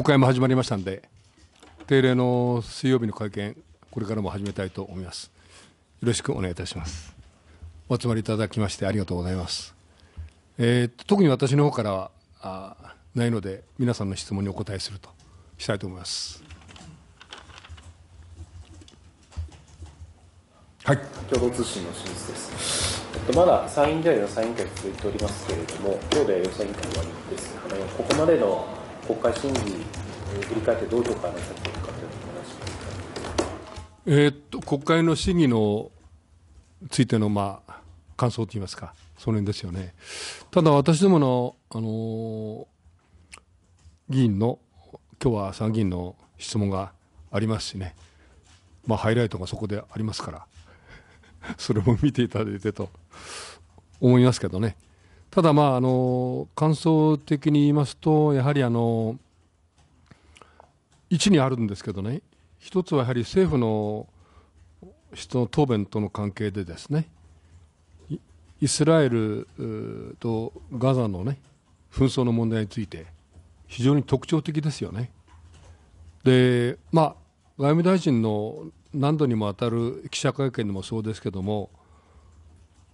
国会も始まりましたんで、定例の水曜日の会見、これからも始めたいと思います。よろしくお願いいたします。お集まりいただきましてありがとうございます。えー、特に私の方からはあないので、皆さんの質問にお答えするとしたいと思います。はい、共同通信の真実です。えっと、まだ参院では予算委員会続いておりますけれども、今日で予算委員会終わりです。あのここまでの国会審議、えー、振り返ってどう評価なさっているかというお願いしまえー、っと国会の審議のついての、まあ、感想といいますか、その辺ですよね。ただ私どもの、あの議員の、今日は参議院の質問がありますしね、まあ、ハイライトがそこでありますから、それも見ていただいてと思いますけどね。ただ、まああの、感想的に言いますと、やはりあの一にあるんですけどね、一つはやはり政府の人の答弁との関係でですね、イスラエルとガザの、ね、紛争の問題について、非常に特徴的ですよね。で、まあ、外務大臣の何度にも当たる記者会見でもそうですけども、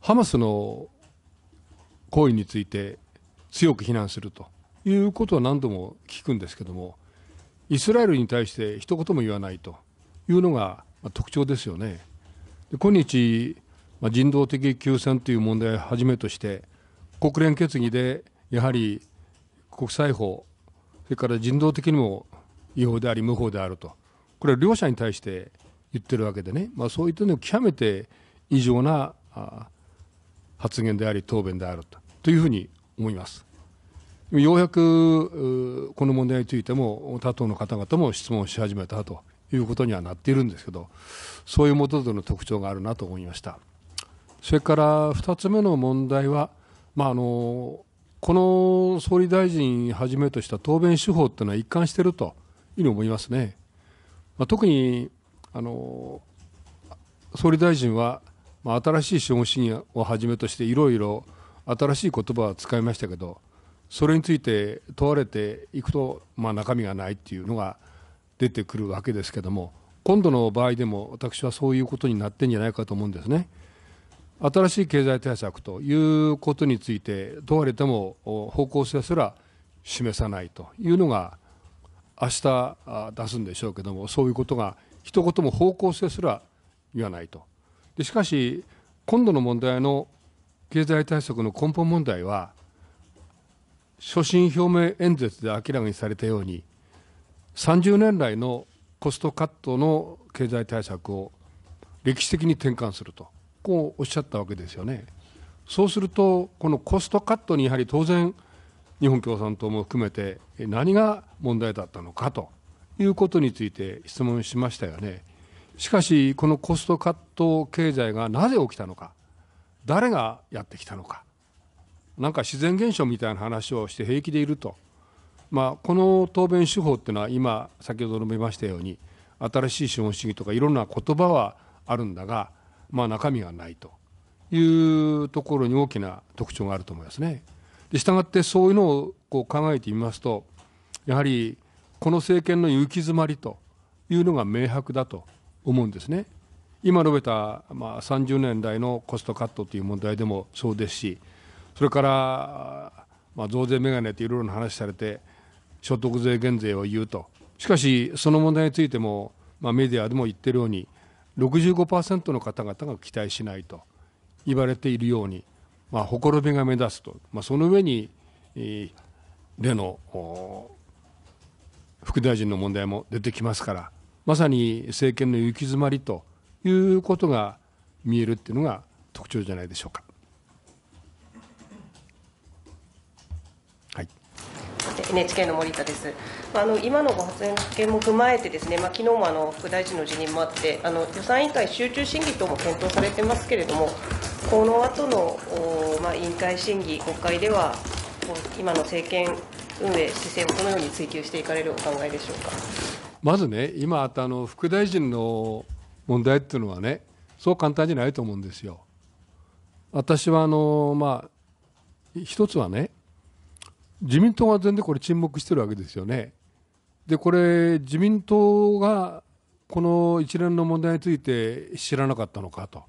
ハマスの行為について強く非難するということは何度も聞くんですけどもイスラエルに対して一言も言わないというのが特徴ですよね。で今日、まあ、人道的休戦という問題をはじめとして国連決議でやはり国際法それから人道的にも違法であり無法であるとこれは両者に対して言ってるわけでね、まあ、そういったのは極めて異常な発言であり答弁であるとというふうに思います。ようやくこの問題についても他党の方々も質問し始めたということにはなっているんですけどそういうもとでの特徴があるなと思いましたそれから2つ目の問題は、まあ、あのこの総理大臣はじめとした答弁手法というのは一貫しているというふうに思いますね、まあ、特にあの総理大臣は、まあ、新しい資本主義をはじめとしていろいろ新しい言葉は使いましたけどそれについて問われていくと、まあ、中身がないっていうのが出てくるわけですけども今度の場合でも私はそういうことになってんじゃないかと思うんですね。新しい経済対策ということについて問われても方向性すら示さないというのが明日出すんでしょうけどもそういうことが一言も方向性すら言わないとでしかし今度の問題の経済対策の根本問題は所信表明演説で明らかにされたように30年来のコストカットの経済対策を歴史的に転換するとこうおっしゃったわけですよね。そうするとこのコストカットにやはり当然日本共産党も含めて何が問題だったのかということについて質問しましたよね。しかしこのコストカット経済がなぜ起きたのか誰がやってきたのかなんか自然現象みたいな話をして平気でいると、まあ、この答弁手法っていうのは今先ほど述べましたように新しい資本主義とかいろんな言葉はあるんだが、まあ、中身がないというところに大きな特徴があると思いますね。で従ってそういうのをこう考えてみますとやはりこの政権の行き詰まりというのが明白だと思うんですね。今述べた、まあ、30年来のコストカットという問題でもそうですしそれから、まあ、増税メガネといろいろな話されて所得税減税を言うとしかしその問題についても、まあ、メディアでも言ってるように65%の方々が期待しないと言われているように、まあ、ほころびが目立つと、まあ、その上に、えー、例の副大臣の問題も出てきますからまさに政権の行き詰まりということが見えるっていうのが特徴じゃないでしょうか。はい、NHK の森田です。あの今のご発言も踏まえてですね、まあ昨日もあの副大臣の辞任もあって、あの予算委員会集中審議等も検討されてますけれども、この後のお、まあ委員会審議国会では今の政権運営姿勢をどのように追求していかれるお考えでしょうか。まずね、今あったあの副大臣の問題っていうのはねそう簡単じゃないと思うんですよ。私はあの、まあ、一つはね自民党が全然これ沈黙してるわけですよね。でこれ自民党がこの一連の問題について知らなかったのかと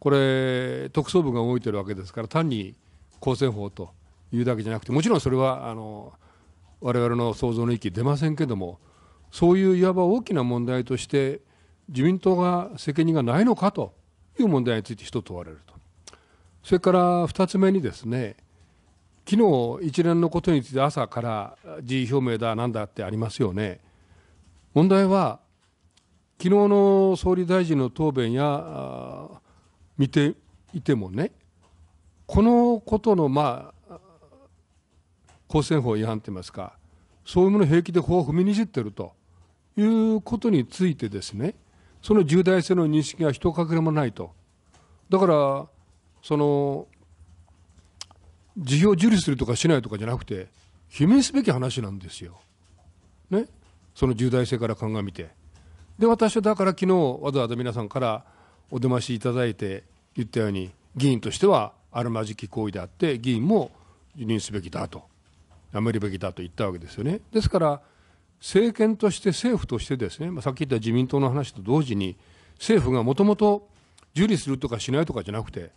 これ特捜部が動いてるわけですから単に公選法というだけじゃなくてもちろんそれはあの我々の想像の域出ませんけどもそういういわば大きな問題として自民党が責任がないのかという問題について一問われると。それから2つ目にですね、昨日一連のことについて朝から辞意表明だなんだってありますよね。問題は、昨日の総理大臣の答弁や見ていてもね、このことの、まあ、公選法違反といいますか、そういうものを平気で法を踏みにじっているということについてですね、その重大性の認識が一かけもないと。だから、その、辞表受理するとかしないとかじゃなくて、罷免すべき話なんですよ。ね。その重大性から鑑みて。で、私はだから昨日、わざわざ皆さんからお出ましいただいて言ったように、議員としてはあるまじき行為であって、議員も辞任すべきだと、辞めるべきだと言ったわけですよね。ですから、政権として政府としてですね、まあ、さっき言った自民党の話と同時に政府がもともと受理するとかしないとかじゃなくて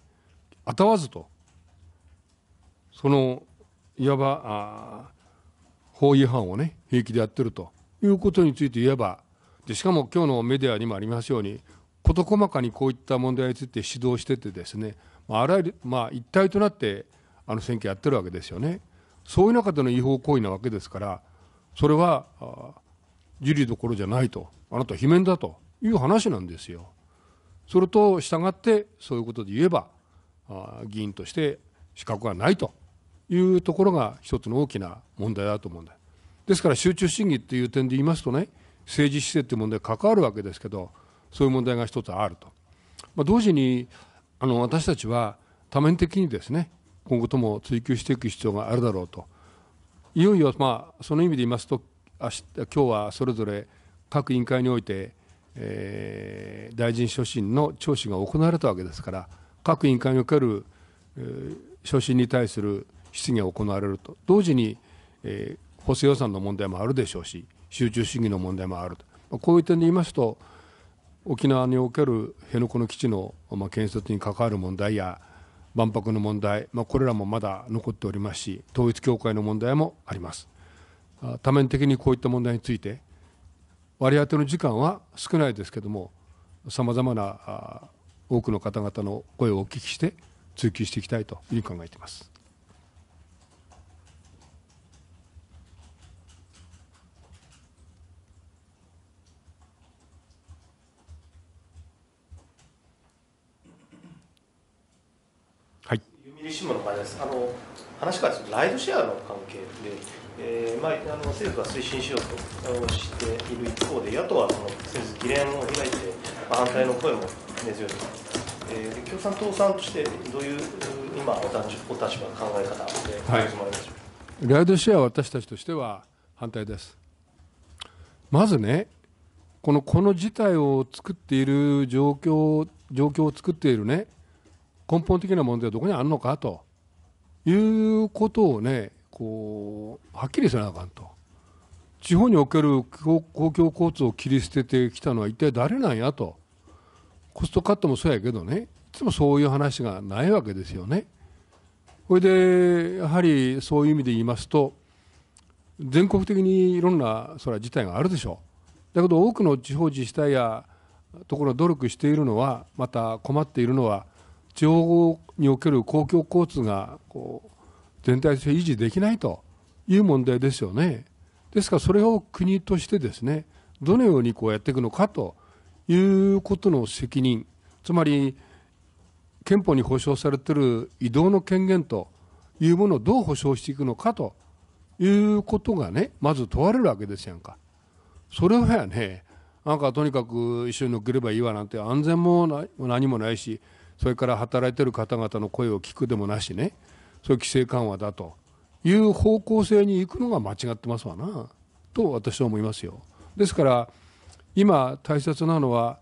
あたわずとそのいわば法違反をね平気でやってるということについて言えばでしかも今日のメディアにもありますように事細かにこういった問題について指導しててですね、まあ、あらゆる、まあ、一体となってあの選挙やってるわけですよね。そういう中での違法行為なわけですからそれは受理どころじゃないとあなたは罷免だという話なんですよ。それと従ってそういうことで言えば議員として資格がないというところが一つの大きな問題だと思うんだですから集中審議っていう点で言いますとね政治姿勢っていう問題関わるわけですけどそういう問題が一つあると、まあ、同時にあの私たちは多面的にですね今後とも追求していく必要があるだろうと。いよいよ、まあ、その意味で言いますと明日今日はそれぞれ各委員会において、えー、大臣所信の聴取が行われたわけですから各委員会における、えー、所信に対する質疑が行われると同時に、えー、補正予算の問題もあるでしょうし集中審議の問題もあると、まあ、こういう点で言いますと沖縄における辺野古の基地の、まあ、建設に関わる問題や万博の問題、まあ、これらもまだ残っておりますし統一教会の問題もあります多面的にこういった問題について割り当ての時間は少ないですけどもさまざまな多くの方々の声をお聞きして追求していきたいというふうに考えています。有志ものですあの話からするとライドシェアの関係で、えーまあ、あの政府が推進しようとしている一方で野党はその政治議連を開いて、まあ、反対の声も根強いと、えー、共産党さんとしてどういう今お立場考え方で、はい、ライドシェアは私たちとしては反対ですまずねこのこの事態を作っている状況状況を作っているね根本的な問題はどこにあるのかということをねこうはっきりせなあかんと地方における公共交通を切り捨ててきたのは一体誰なんやとコストカットもそうやけどねいつもそういう話がないわけですよね。これでやはりそういう意味で言いますと全国的にいろんなそれは事態があるでしょうだけど多くの地方自治体やところ努力しているのはまた困っているのは地方における公共交通がこう全体として維持できないという問題ですよね。ですからそれを国としてですねどのようにこうやっていくのかということの責任つまり憲法に保障されている移動の権限というものをどう保障していくのかということがねまず問われるわけですやんか。それはやねなんかとにかく一緒に乗っければいいわなんて安全も何もないしそれから働いている方々の声を聞くでもなしねそういう規制緩和だという方向性に行くのが間違ってますわなと私は思いますよ。ですから今大切なのは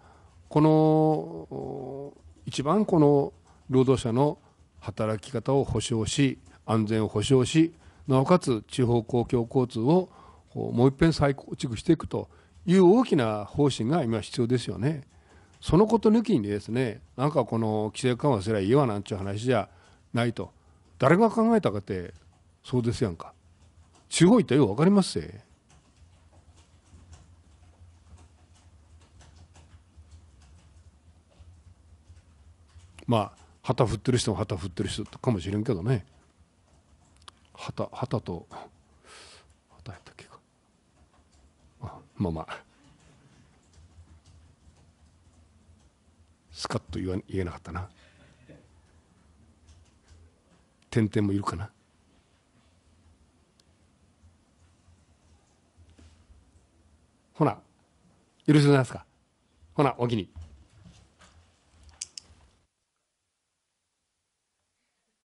この一番この労働者の働き方を保障し安全を保障しなおかつ地方公共交通をもう一遍再構築していくという大きな方針が今必要ですよね。そのこと抜きにですねなんかこの規制緩和すりゃいいわなんちゅう話じゃないと誰が考えたかってそうですやんか中央行ったよ分かりますせまあ旗振ってる人も旗振ってる人かもしれんけどね旗旗と旗やったっけかまあまあスカッと言えなかったな点々もいるかなほな許してくださいますかほなお気に。